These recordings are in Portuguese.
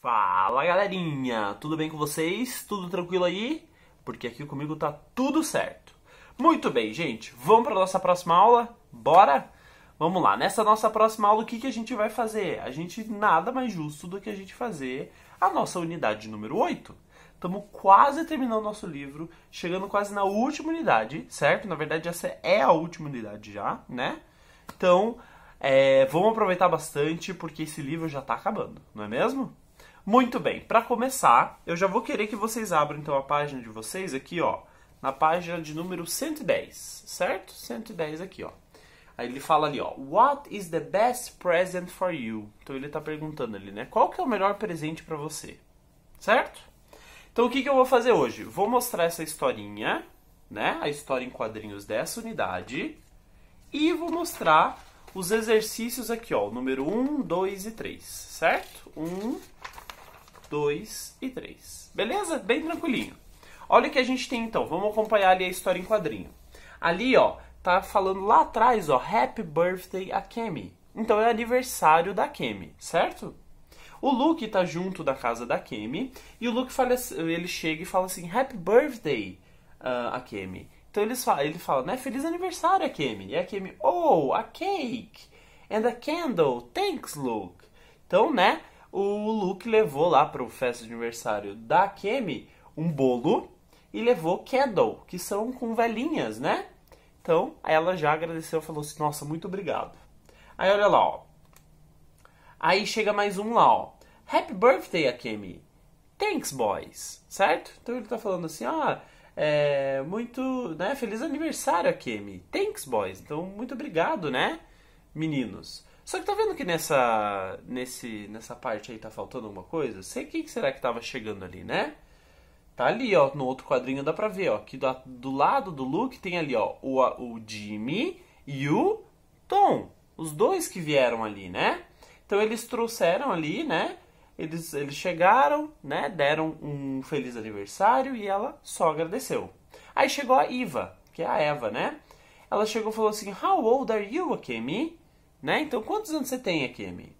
Fala galerinha, tudo bem com vocês? Tudo tranquilo aí? Porque aqui comigo tá tudo certo. Muito bem, gente, vamos para nossa próxima aula? Bora? Vamos lá, nessa nossa próxima aula o que, que a gente vai fazer? A gente nada mais justo do que a gente fazer a nossa unidade número 8. Estamos quase terminando nosso livro, chegando quase na última unidade, certo? Na verdade essa é a última unidade já, né? Então, é, vamos aproveitar bastante porque esse livro já está acabando, não é mesmo? Muito bem, para começar, eu já vou querer que vocês abram então a página de vocês aqui, ó, na página de número 110, certo? 110 aqui, ó. Aí ele fala ali, ó, what is the best present for you? Então ele tá perguntando ali, né? Qual que é o melhor presente para você? Certo? Então o que que eu vou fazer hoje? Vou mostrar essa historinha, né? A história em quadrinhos dessa unidade e vou mostrar os exercícios aqui, ó, o número 1, 2 e 3, certo? 1 2 e 3. Beleza? Bem tranquilinho. Olha o que a gente tem então. Vamos acompanhar ali a história em quadrinho. Ali, ó, tá falando lá atrás, ó, Happy Birthday a Kemi. Então é aniversário da Kemi, certo? O Luke tá junto da casa da Kemi e o Luke fala, ele chega e fala assim: Happy Birthday uh, a Kemi. Então eles fala, ele fala, né? Feliz aniversário a Kemi. E a Kemi, oh, a cake and a candle, thanks Luke. Então, né? o Luke levou lá para o festa de aniversário da Kemi um bolo e levou Kettle, que são com velhinhas, né? Então, ela já agradeceu, e falou assim, nossa, muito obrigado. Aí olha lá, ó. Aí chega mais um lá, ó. Happy birthday, Akemi. Thanks, boys. Certo? Então ele tá falando assim, ah, é muito, né? Feliz aniversário, Akemi. Thanks, boys. Então, muito obrigado, né, meninos. Só que tá vendo que nessa, nesse, nessa parte aí tá faltando alguma coisa? Sei quem será que tava chegando ali, né? Tá ali, ó, no outro quadrinho dá pra ver, ó, que do, do lado do Luke tem ali, ó, o, o Jimmy e o Tom. Os dois que vieram ali, né? Então eles trouxeram ali, né? Eles, eles chegaram, né? Deram um feliz aniversário e ela só agradeceu. Aí chegou a Iva, que é a Eva, né? Ela chegou e falou assim: How old are you, Akemi? Né? Então, quantos anos você tem, Akemi?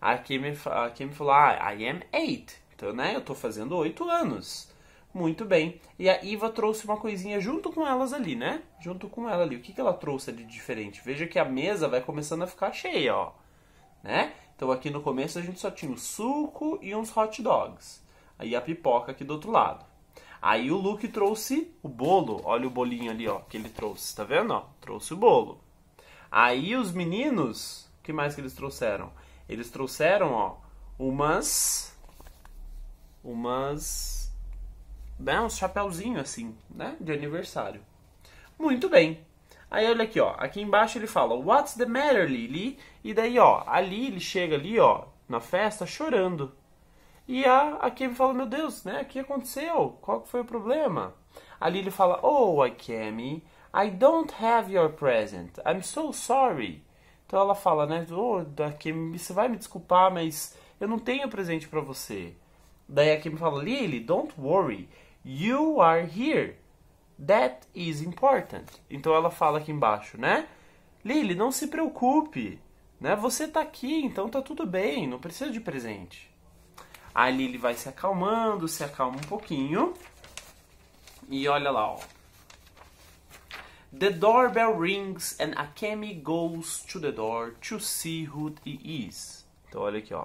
A Akemi, a Akemi falou, ah, I am eight. Então, né, eu tô fazendo oito anos. Muito bem. E a Iva trouxe uma coisinha junto com elas ali, né? Junto com ela ali. O que, que ela trouxe de diferente? Veja que a mesa vai começando a ficar cheia, ó. Né? Então aqui no começo a gente só tinha o suco e uns hot dogs. Aí a pipoca aqui do outro lado. Aí o Luke trouxe o bolo. Olha o bolinho ali, ó, que ele trouxe. Tá vendo? Ó, trouxe o bolo. Aí os meninos, o que mais que eles trouxeram? Eles trouxeram, ó, umas. Umas. Né, uns chapéuzinhos assim, né? De aniversário. Muito bem. Aí olha aqui, ó. Aqui embaixo ele fala, What's the matter, Lily? E daí, ó, ali ele chega ali, ó, na festa, chorando. E a, a Cami fala, meu Deus, né? O que aconteceu? Qual que foi o problema? Ali ele fala, Oh, Kemi, I don't have your present. I'm so sorry. Então ela fala, né? Oh, daqui, você vai me desculpar, mas eu não tenho presente para você. Daí a Kim fala, Lily, don't worry. You are here. That is important. Então ela fala aqui embaixo, né? Lily, não se preocupe. Né? Você tá aqui, então tá tudo bem. Não precisa de presente. A Lily vai se acalmando, se acalma um pouquinho. E olha lá, ó. The doorbell rings and Akemi goes to the door to see who it is. Então olha aqui, ó.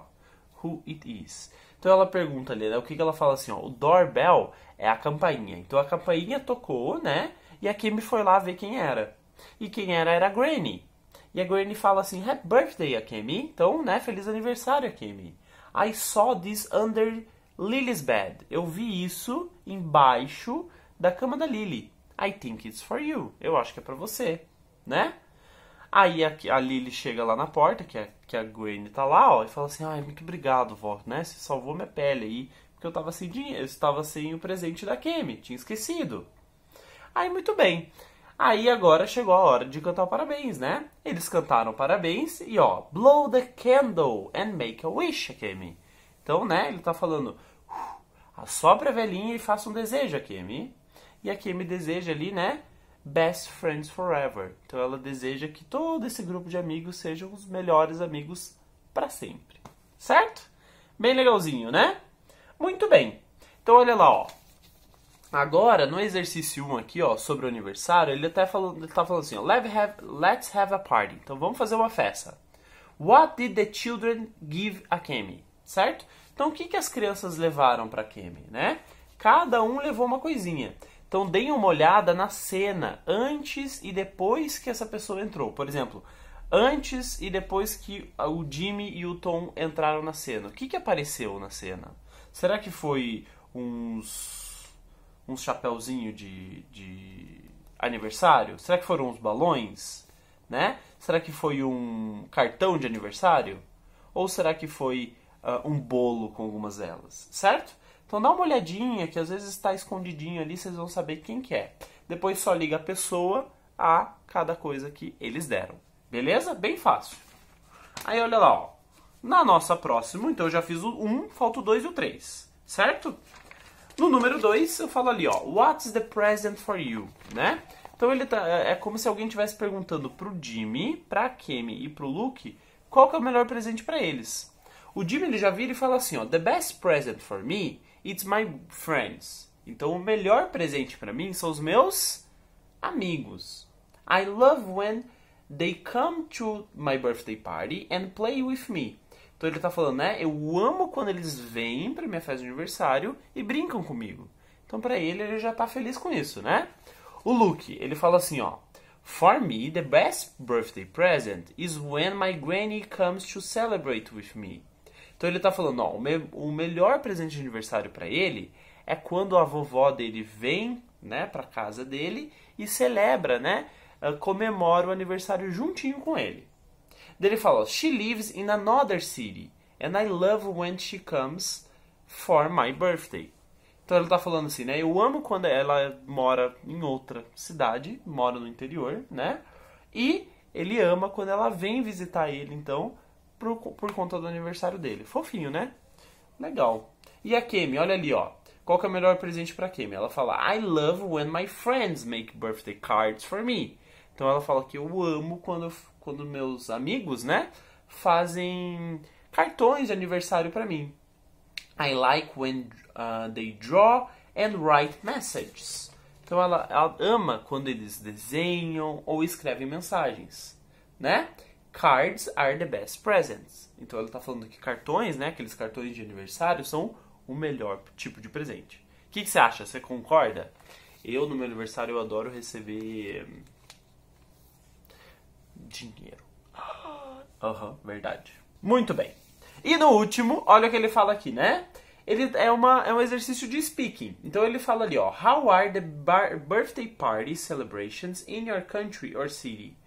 Who it is. Então ela pergunta ali, né? O que, que ela fala assim, ó? O doorbell é a campainha. Então a campainha tocou, né? E a Akemi foi lá ver quem era. E quem era era a Granny. E a Granny fala assim, Happy birthday, Akemi. Então, né? Feliz aniversário, Akemi. I saw this under Lily's bed. Eu vi isso embaixo da cama da Lily. I think it's for you. Eu acho que é para você, né? Aí a, a Lily chega lá na porta, que, é, que a Gwen tá lá, ó, e fala assim: "Ai, muito obrigado, vó, né? Você salvou minha pele aí, porque eu tava sem dinheiro, eu estava sem o presente da Kemi, tinha esquecido". Aí muito bem. Aí agora chegou a hora de cantar parabéns, né? Eles cantaram parabéns e ó, blow the candle and make a wish, Kemi. Então, né, ele tá falando, uh, assopra a velhinha e faça um desejo, Kemi. E a Kimi deseja ali, né? Best Friends Forever. Então ela deseja que todo esse grupo de amigos sejam os melhores amigos para sempre. Certo? Bem legalzinho, né? Muito bem. Então olha lá, ó. Agora, no exercício 1 aqui, ó, sobre o aniversário, ele até falou, ele tá falando assim, ó, Let have, let's have a party. Então vamos fazer uma festa. What did the children give a Kemi? Certo? Então o que, que as crianças levaram para Kemi, né? Cada um levou uma coisinha. Então deem uma olhada na cena antes e depois que essa pessoa entrou. Por exemplo, antes e depois que o Jimmy e o Tom entraram na cena. O que, que apareceu na cena? Será que foi uns, uns chapéuzinho de, de aniversário? Será que foram uns balões? Né? Será que foi um cartão de aniversário? Ou será que foi uh, um bolo com algumas delas? Certo? Então dá uma olhadinha, que às vezes está escondidinho ali, vocês vão saber quem que é. Depois só liga a pessoa a cada coisa que eles deram. Beleza? Bem fácil. Aí olha lá, ó. Na nossa próxima, então eu já fiz o 1, falta o 2 e o 3, certo? No número 2, eu falo ali, ó, what's the present for you, né? Então ele tá, é como se alguém estivesse perguntando pro Jimmy, pra Kemi e pro Luke, qual que é o melhor presente para eles. O Jimmy ele já vira e fala assim, ó, the best present for me it's my friends. Então o melhor presente para mim são os meus amigos. I love when they come to my birthday party and play with me. Então ele está falando, né? Eu amo quando eles vêm para minha festa de aniversário e brincam comigo. Então para ele ele já está feliz com isso, né? O Luke, ele fala assim, ó: For me, the best birthday present is when my granny comes to celebrate with me. Então ele tá falando, ó, o, me o melhor presente de aniversário para ele é quando a vovó dele vem, né, para casa dele e celebra, né, uh, comemora o aniversário juntinho com ele. Daí ele fala, she lives in another city and I love when she comes for my birthday. Então ele tá falando assim, né? Eu amo quando ela mora em outra cidade, mora no interior, né? E ele ama quando ela vem visitar ele, então, por, por conta do aniversário dele. Fofinho, né? Legal. E a Kemi, olha ali, ó. Qual é o melhor presente para Kemi? Ela fala: I love when my friends make birthday cards for me. Então ela fala que eu amo quando, quando meus amigos, né, fazem cartões de aniversário para mim. I like when uh, they draw and write messages. Então ela, ela ama quando eles desenham ou escrevem mensagens, né? Cards are the best presents. Então ele está falando que cartões, né, aqueles cartões de aniversário, são o melhor tipo de presente. O que, que, você acha? Você concorda? Eu, no meu aniversário, eu adoro receber. Hum, dinheiro. Aham, uhum, verdade. Muito bem. E no último, olha o que ele fala aqui, né? Ele é, uma, é um exercício de speaking. Então ele fala ali, ó. How are the birthday party celebrations in your country or city?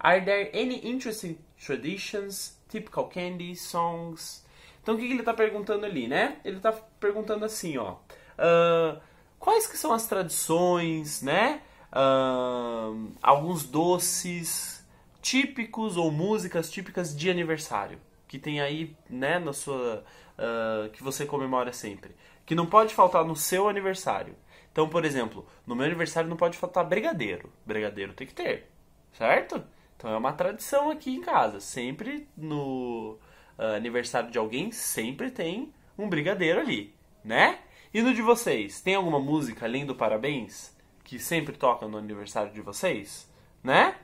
Are there any interesting traditions, typical candies, songs? Então o que, que ele está perguntando ali, né? Ele está perguntando assim, ó. Uh, quais que são as tradições, né? Uh, alguns doces típicos ou músicas típicas de aniversário que tem aí, né, na sua uh, que você comemora sempre, que não pode faltar no seu aniversário. Então, por exemplo, no meu aniversário não pode faltar brigadeiro. Brigadeiro tem que ter, certo? Então é uma tradição aqui em casa. Sempre no uh, aniversário de alguém, sempre tem um brigadeiro ali, né? E no de vocês, tem alguma música além do parabéns que sempre toca no aniversário de vocês, né?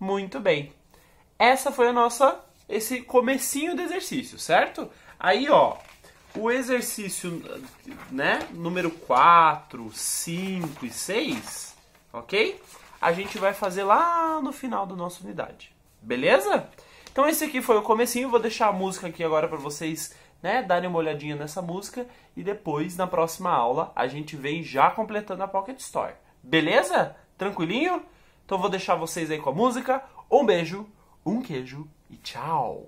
Muito bem. Essa foi a nossa esse comecinho do exercício, certo? Aí, ó, o exercício, né, número 4, 5 e 6, OK? a gente vai fazer lá no final da nossa unidade. Beleza? Então esse aqui foi o comecinho, vou deixar a música aqui agora para vocês né, darem uma olhadinha nessa música e depois, na próxima aula, a gente vem já completando a Pocket Store. Beleza? Tranquilinho? Então vou deixar vocês aí com a música. Um beijo, um queijo e tchau!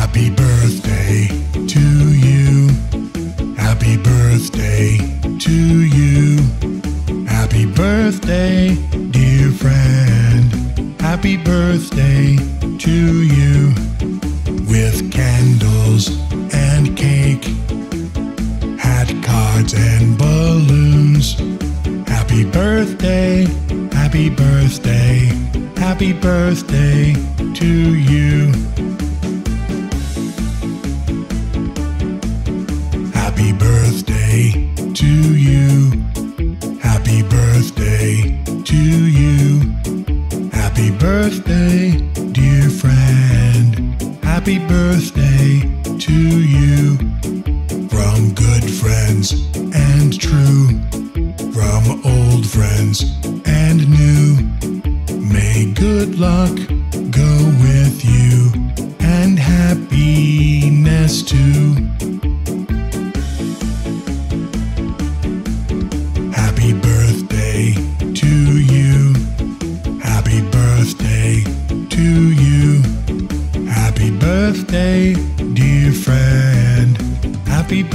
Happy birthday. birthday to you with candles and cake, hat cards and balloons. Happy birthday, happy birthday, happy birthday to you. Happy birthday to you. Happy birthday to you. Happy birthday, dear friend. Happy birthday.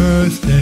birthday.